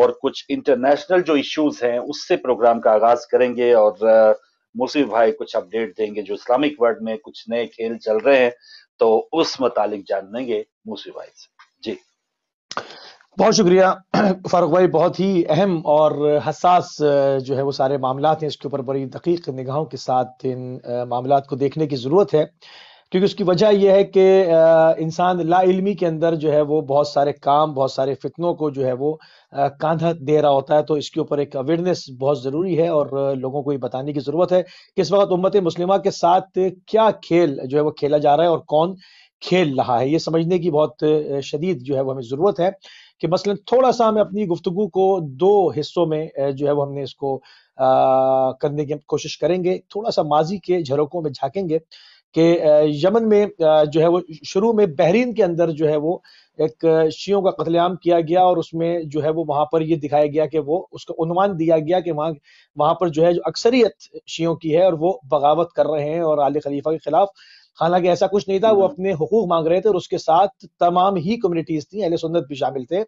और कुछ इंटरनेशनल जो इश्यूज हैं उससे प्रोग्राम का आगाज करेंगे और मुसीफ भाई कुछ अपडेट देंगे जो इस्लामिक वर्ल्ड में कुछ नए खेल चल रहे हैं तो उस मुतालिक जान लेंगे मुसीफ भाई से जी बहुत शुक्रिया फारूक भाई बहुत ही अहम और हसास जो है वो सारे मामला हैं इसके ऊपर बड़ी दकीक निगाहों के साथ इन मामला को देखने की ज़रूरत है क्योंकि उसकी वजह यह है कि इंसान ला इल्मी के अंदर जो है वो बहुत सारे काम बहुत सारे फितनों को जो है वो कांधा दे रहा होता है तो इसके ऊपर एक अवेयरनेस बहुत ज़रूरी है और लोगों को ये बताने की ज़रूरत है कि इस वक्त उम्मत मुस्लिमा के साथ क्या खेल जो है वो खेला जा रहा है और कौन खेल रहा है ये समझने की बहुत शदीद जो है वो हमें ज़रूरत है कि मसलन थोड़ा सा हमें अपनी गुफ्तु को दो हिस्सों में जो है वो हमने इसको करने की कोशिश करेंगे थोड़ा सा माजी के झरोकों में झांकेंगे कि यमन में जो है वो शुरू में बहरीन के अंदर जो है वो एक शियों का कतलेआम किया गया और उसमें जो है वो वहां पर ये दिखाया गया कि वो उसका उन्वान दिया गया कि वहां वहां पर जो है जो अक्सरियत शियों की है और वो बगावत कर रहे हैं और आल खलीफा के खिलाफ हालांकि ऐसा कुछ नहीं था वो हम्म। अपने हकूक मांग रहे थे और उसके साथ तमाम ही कम्युनिटीज थी अहले सुन्नत भी शामिल थे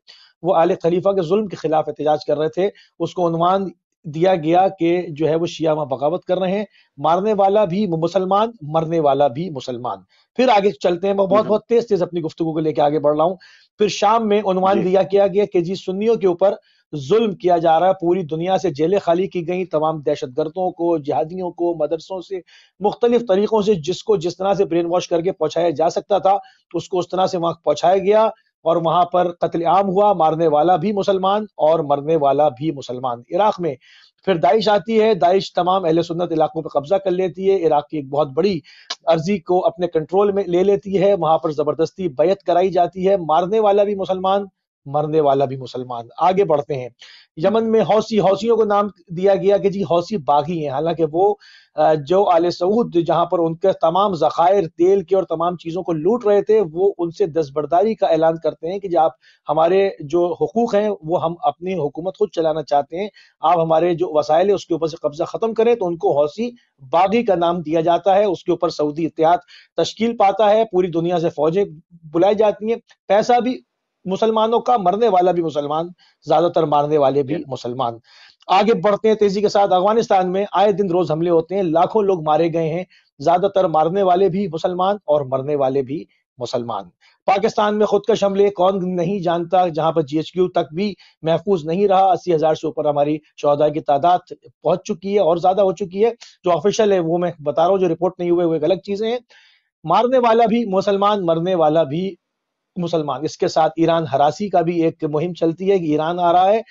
वो आल खलीफा के जुल्म के खिलाफ एहतजाज कर रहे थे उसको उनवान दिया गया कि जो है वो शिया वहां बगावत कर रहे हैं मारने वाला भी मुसलमान मरने वाला भी मुसलमान फिर आगे चलते हैं मैं बहुत हम्म। बहुत तेज तेज अपनी गुफ्तु को लेकर आगे बढ़ रहा हूँ फिर शाम में उनवान दिया गया गया कि जी सुन्नियों के ऊपर जुल्म किया जा रहा है पूरी दुनिया से जेलें खाली की गई तमाम दहशत गर्दों को जहादियों को मदरसों से मुख्तलिफ तरीकों से जिसको जिस तरह से ब्रेन वॉश करके पहुंचाया जा सकता था उसको उस तरह से वहां पहुंचाया गया और वहां पर कत्लेआम हुआ मारने वाला भी मुसलमान और मरने वाला भी मुसलमान इराक में फिर दाइश आती है दाइश तमाम अहल सुन्नत इलाकों पर कब्जा कर लेती है इराक की एक बहुत बड़ी अर्जी को अपने कंट्रोल में ले लेती है वहां पर जबरदस्ती बैत कराई जाती है मारने वाला भी मुसलमान मरने वाला भी मुसलमान आगे बढ़ते हैं यमन में हौसी हौसियों को नाम दिया गया कि जी हौसी बागी हैं हालांकि वो जो आले सऊद जहां पर उनके तमाम जखायर तेल के और तमाम चीज़ों को लूट रहे थे वो उनसे दसबरदारी का ऐलान करते हैं कि जी आप हमारे जो हकूक हैं वो हम अपनी हुकूमत खुद चलाना चाहते हैं आप हमारे जो वसायल है उसके ऊपर से कब्जा ख़त्म करें तो उनको हौसी बागी का नाम दिया जाता है उसके ऊपर सऊदी इतिहाद तश्कील पाता है पूरी दुनिया से फौजें बुलाई जाती हैं पैसा भी मुसलमानों का मरने वाला भी मुसलमान ज्यादातर मारने वाले भी मुसलमान आगे बढ़ते हैं तेजी के साथ अफगानिस्तान में आए दिन रोज हमले होते हैं लाखों लोग मारे गए हैं ज्यादातर मारने वाले भी मुसलमान और मरने वाले भी मुसलमान पाकिस्तान में खुदकश हमले कौन नहीं जानता जहां पर जीएचक्यू तक भी महफूज नहीं रहा अस्सी हजार से ऊपर हमारी चौदह की तादाद पहुंच चुकी है और ज्यादा हो चुकी है जो ऑफिशियल है वो मैं बता रहा हूँ जो रिपोर्ट नहीं हुए वो गलत अलग चीजें हैं मारने वाला भी मुसलमान मरने वाला भी मुसलमान इसके साथ ईरान हरासी का भी एक मुहिम चलती है कि ईरान आ रहा है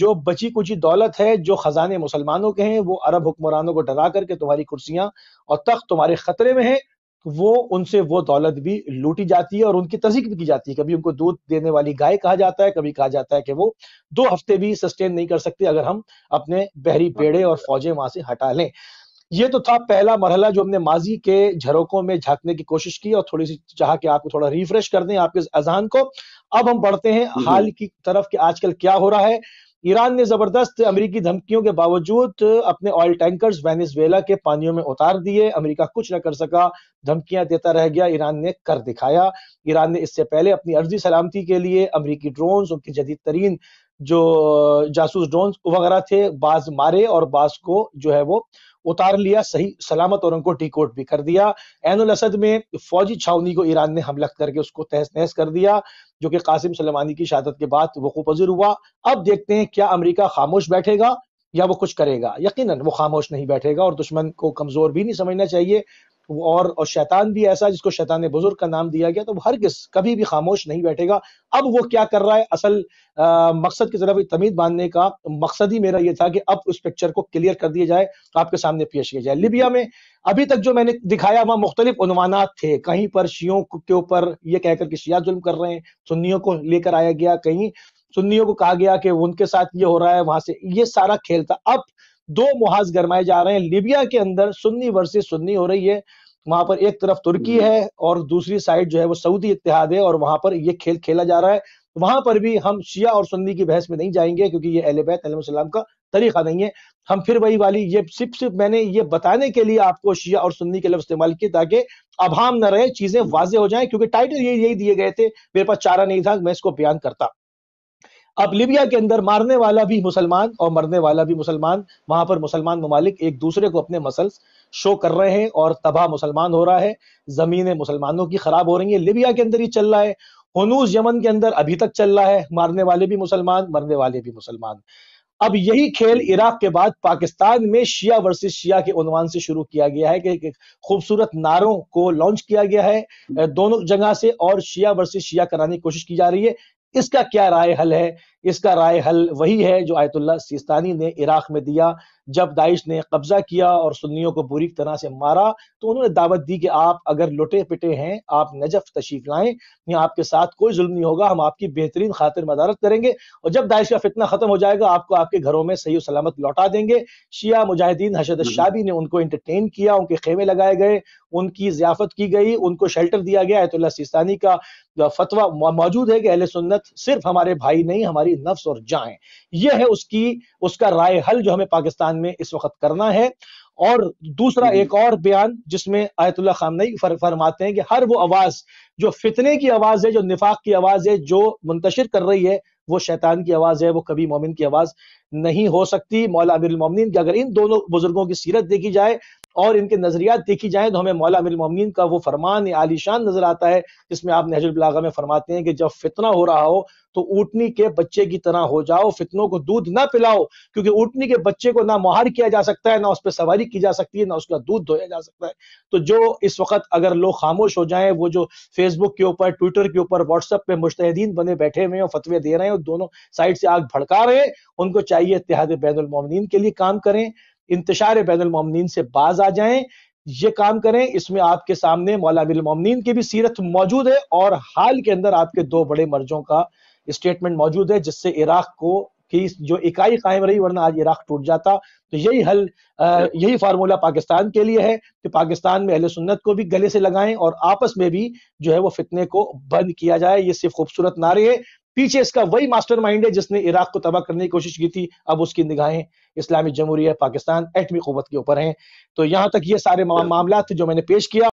जो बची कुची दौलत है जो खजाने मुसलमानों के हैं वो अरब हुक्मरानों को डरा करके तुम्हारी कुर्सियां और तख्त तुम्हारे खतरे में है वो उनसे वो दौलत भी लूटी जाती है और उनकी तस्दीक भी की जाती है कभी उनको दूध देने वाली गाय कहा जाता है कभी कहा जाता है कि वो दो हफ्ते भी सस्टेन नहीं कर सकते अगर हम अपने बहरी बेड़े और फौजें वहां से हटा लें ये तो था पहला मरहला जो हमने माजी के झरोकों में झांकने की कोशिश की और थोड़ी सी चाह के आपको थोड़ा रिफ्रेश कर दें आपके अजान को अब हम बढ़ते हैं हम्म। हाल की तरफ के आजकल क्या हो रहा है ईरान ने जबरदस्त अमेरिकी धमकियों के बावजूद अपने ऑयल टैंकर्स वेनेजुएला के पानियों में उतार दिए अमेरिका कुछ न कर सका धमकियां देता रह गया ईरान ने कर दिखाया ईरान ने इससे पहले अपनी अर्जी सलामती के लिए अमेरिकी ड्रोन उनके जदीद तरीन जो जासूस ड्रोन वगैरह थे बाज मारे और बाज को जो है वो उतार लिया सही सलामत और उनको डिकोट भी कर दिया एन असद में फौजी छावनी को ईरान ने हमला करके उसको तहस नहस कर दिया जो कि कासिम सलेमानी की शहादत के बाद वकू पजीर हुआ अब देखते हैं क्या अमरीका खामोश बैठेगा या वो कुछ करेगा यकीनन वो खामोश नहीं बैठेगा और दुश्मन को कमजोर भी नहीं समझना चाहिए और, और शैतान भी ऐसा जिसको शैतान बुजुर्ग का नाम दिया गया तो हर किस कभी भी खामोश नहीं बैठेगा अब वो क्या कर रहा है असल आ, मकसद की तरफ तमीद बांधने का मकसद ही मेरा ये था कि अब उस पिक्चर को क्लियर कर दिया जाए तो आपके सामने पेश किया जाए लिबिया में अभी तक जो मैंने दिखाया वहां मुख्तलिफानात थे कहीं पर शियों के ऊपर ये कहकर कि शिया जुल्म कर रहे हैं सुन्नियों को लेकर आया गया कहीं सुन्नियों को कहा गया कि उनके साथ ये हो रहा है वहां से ये सारा खेल था अब दो मुहाज गरमाए जा रहे हैं लीबिया के अंदर सुन्नी वर्सेस सुन्नी हो रही है वहां पर एक तरफ तुर्की हम्म। है और दूसरी साइड जो है वो सऊदी इतिहाद है और वहां पर ये खेल खेला जा रहा है वहां पर भी हम शिया और सुन्नी की बहस में नहीं जाएंगे क्योंकि ये अहल बैतम का तरीका नहीं है हम फिर वही वाली ये सिर्फ सिर्फ मैंने ये बताने के लिए आपको शिया और सुन्नी के लफ्ज इस्तेमाल किए ताकि अभाम न रहे चीजें वाजे हो जाए क्योंकि टाइटल ये यही दिए गए थे मेरे पास चारा नहीं था मैं इसको बयान करता अब लीबिया के अंदर मारने वाला भी मुसलमान और मरने वाला भी मुसलमान वहां पर मुसलमान ममालिक एक दूसरे को अपने मसल्स शो कर रहे हैं और तबाह मुसलमान हो रहा है जमीनें मुसलमानों की खराब हो रही है लिबिया के अंदर ही चल रहा है हनूस यमन के अंदर अभी तक चल रहा है मारने वाले भी मुसलमान मरने वाले भी मुसलमान अब यही खेल इराक के बाद पाकिस्तान में शिया वर्सेस शिया के उनवान से शुरू किया गया है कि खूबसूरत नारों को लॉन्च किया गया है दोनों जगह से और शिया वर्सेस शिया कराने की कोशिश की जा रही है इसका क्या राय हल है इसका राय हल वही है जो आयतुल्ला सिस्तानी ने इराक में दिया जब दाइश ने कब्जा किया और सुन्नियों को बुरी तरह से मारा तो उन्होंने दावत दी कि आप अगर लुटे पिटे हैं आप नजफ तशीफ लाएं या आपके साथ कोई जुल्म नहीं होगा हम आपकी बेहतरीन खातिर मदारत करेंगे और जब दाइश का फितना खत्म हो जाएगा आपको आपके घरों में सही सलामत लौटा देंगे शिया मुजाहिदीन हशद हम्म। शाबी ने उनको इंटरटेन किया उनके खेमे लगाए गए उनकी जियाफत की गई उनको शेल्टर दिया गया आयतुल्ला सिस्तानी का फतवा मौजूद है कि अहले सुन्नत सिर्फ हमारे भाई नहीं हमारी नफ्स और जाए यह है उसकी उसका राय हल जो हमें पाकिस्तान में इस वक्त करना है और दूसरा एक और बयान जिसमें आयतुल्ला खामनई फर, फरमाते हैं कि हर वो आवाज जो फितने की आवाज है जो निफाक की आवाज है जो मुंतशिर कर रही है वो शैतान की आवाज है वो कभी मोमिन की आवाज नहीं हो सकती मौला अमीर मोमिन की अगर इन दोनों बुजुर्गों की सीरत देखी जाए और इनके नजरियात देखी जाए तो हमें मौला अमिर ममिन का वो फरमान आलिशान नजर आता है जिसमें आप नहजुलबलागा में फरमाते हैं कि जब फितना हो रहा हो तो ऊटनी के बच्चे की तरह हो जाओ फितनों को दूध ना पिलाओ क्योंकि ऊटनी के बच्चे को ना मुहार किया जा सकता है ना उस पर सवारी की जा सकती है ना उसका दूध धोया जा सकता है तो जो इस वक्त अगर लोग खामोश हो जाएं वो जो फेसबुक के ऊपर ट्विटर के ऊपर व्हाट्सएप पे मुश्तदीन बने बैठे हुए हैं फतवे दे रहे हैं और दोनों साइड से आग भड़का रहे हैं उनको चाहिए इतिहाद बैन के लिए काम करें इंतशार बैन ममनिन से बाज आ जाएं ये काम करें इसमें आपके सामने मौला की भी सीरत मौजूद है और हाल के अंदर आपके दो बड़े मर्जों का स्टेटमेंट मौजूद है जिससे इराक को की जो इकाई कायम रही वरना आज इराक टूट जाता तो यही हल यही फार्मूला पाकिस्तान के लिए है कि पाकिस्तान में अहल सुन्नत को भी गले से लगाएं और आपस में भी जो है वो फितने को बंद किया जाए ये सिर्फ खूबसूरत नारे है पीछे इसका वही मास्टरमाइंड है जिसने इराक को तबाह करने की कोशिश की थी अब उसकी निगाहें इस्लामी जमहूरिया पाकिस्तान एटमी कुत के ऊपर हैं तो यहाँ तक ये सारे मामला जो मैंने पेश किया